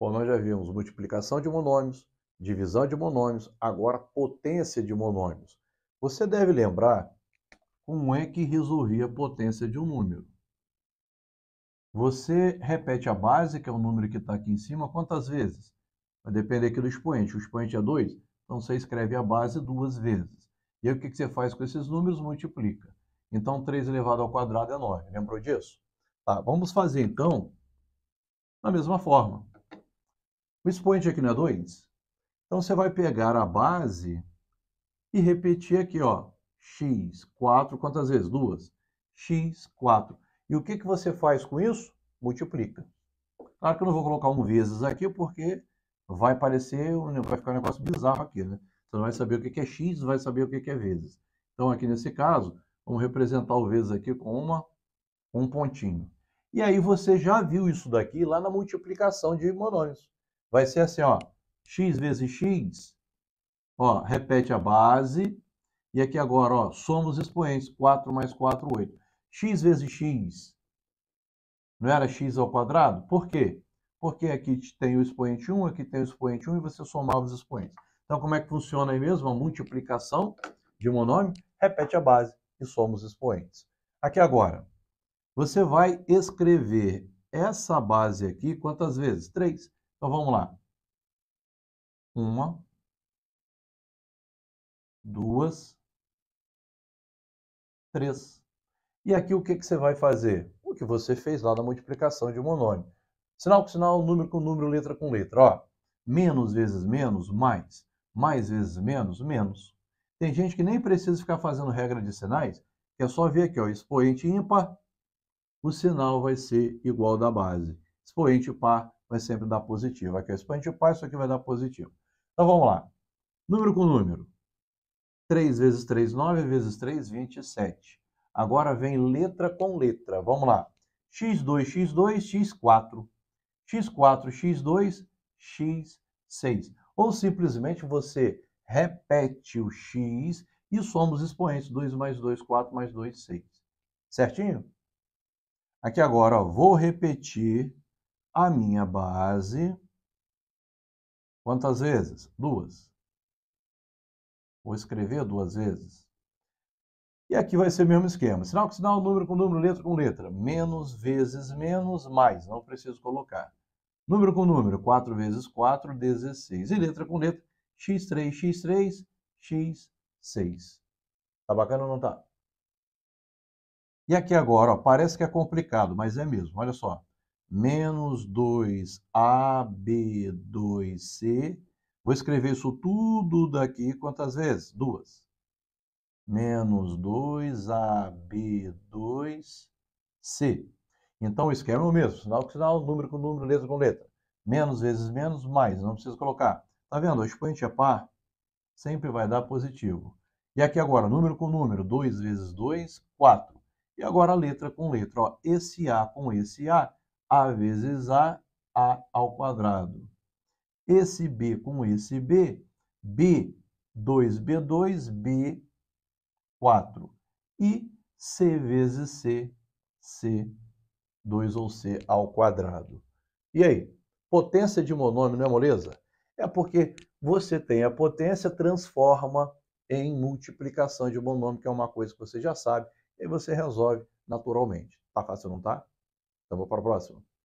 Bom, nós já vimos multiplicação de monômios, divisão de monômios, agora potência de monômios. Você deve lembrar como é que resolvia a potência de um número. Você repete a base, que é o número que está aqui em cima, quantas vezes? Vai depender aqui do expoente. O expoente é 2, então você escreve a base duas vezes. E aí o que você faz com esses números? Multiplica. Então 3 elevado ao quadrado é 9, lembrou disso? Tá, vamos fazer então da mesma forma. O expoente aqui não é 2? Então você vai pegar a base e repetir aqui, ó, x, 4, quantas vezes? Duas. x, 4. E o que, que você faz com isso? Multiplica. Claro que eu não vou colocar um vezes aqui, porque vai parecer, vai ficar um negócio bizarro aqui, né? Você não vai saber o que é x, vai saber o que é vezes. Então, aqui nesse caso, vamos representar o vezes aqui com uma, um pontinho. E aí você já viu isso daqui lá na multiplicação de monômios. Vai ser assim, ó, x vezes x, ó, repete a base, e aqui agora, ó, somos expoentes, 4 mais 4, 8. x vezes x não era x ao quadrado? Por quê? Porque aqui tem o expoente 1, aqui tem o expoente 1 e você somava os expoentes. Então, como é que funciona aí mesmo a multiplicação de monômio? Repete a base e somos expoentes. Aqui agora, você vai escrever essa base aqui quantas vezes? 3. Então vamos lá. Uma, duas, três. E aqui o que, que você vai fazer? O que você fez lá na multiplicação de monômio. Sinal com sinal, número com número, letra com letra. Ó, menos vezes menos, mais. Mais vezes menos, menos. Tem gente que nem precisa ficar fazendo regra de sinais, é só ver aqui, ó, expoente ímpar, o sinal vai ser igual da base. Expoente par, vai sempre dar positivo. Aqui é expandi o pai, isso aqui vai dar positivo. Então vamos lá. Número com número. 3 vezes 3, 9 vezes 3, 27. Agora vem letra com letra. Vamos lá. x2, x2, x4. x4, x2, x6. Ou simplesmente você repete o x e soma os expoentes. 2 mais 2, 4 mais 2, 6. Certinho? Aqui agora, ó, vou repetir a minha base. Quantas vezes? Duas. Vou escrever duas vezes. E aqui vai ser o mesmo esquema. Sinal com sinal, número com número, letra com letra. Menos vezes menos, mais. Não preciso colocar. Número com número, 4 vezes 4, 16. E letra com letra, x3, x3, x6. Tá bacana ou não tá? E aqui agora, ó, parece que é complicado, mas é mesmo. Olha só menos 2AB2C. Vou escrever isso tudo daqui quantas vezes? Duas. Menos 2AB2C. Então, o esquema é o mesmo, sinal com sinal, número com número, letra com letra. Menos vezes menos, mais, não precisa colocar. Está vendo? O expoente é par, sempre vai dar positivo. E aqui agora, número com número, 2 vezes 2, 4. E agora, letra com letra, ó, esse A com esse A a vezes A, A ao quadrado. Esse B com esse B, B, 2B2, B, 4. E C vezes C, C, 2 ou C ao quadrado. E aí? Potência de monômio, não é moleza? É porque você tem a potência, transforma em multiplicação de monômio, que é uma coisa que você já sabe, e aí você resolve naturalmente. Tá fácil, não tá? Então vou para o próximo.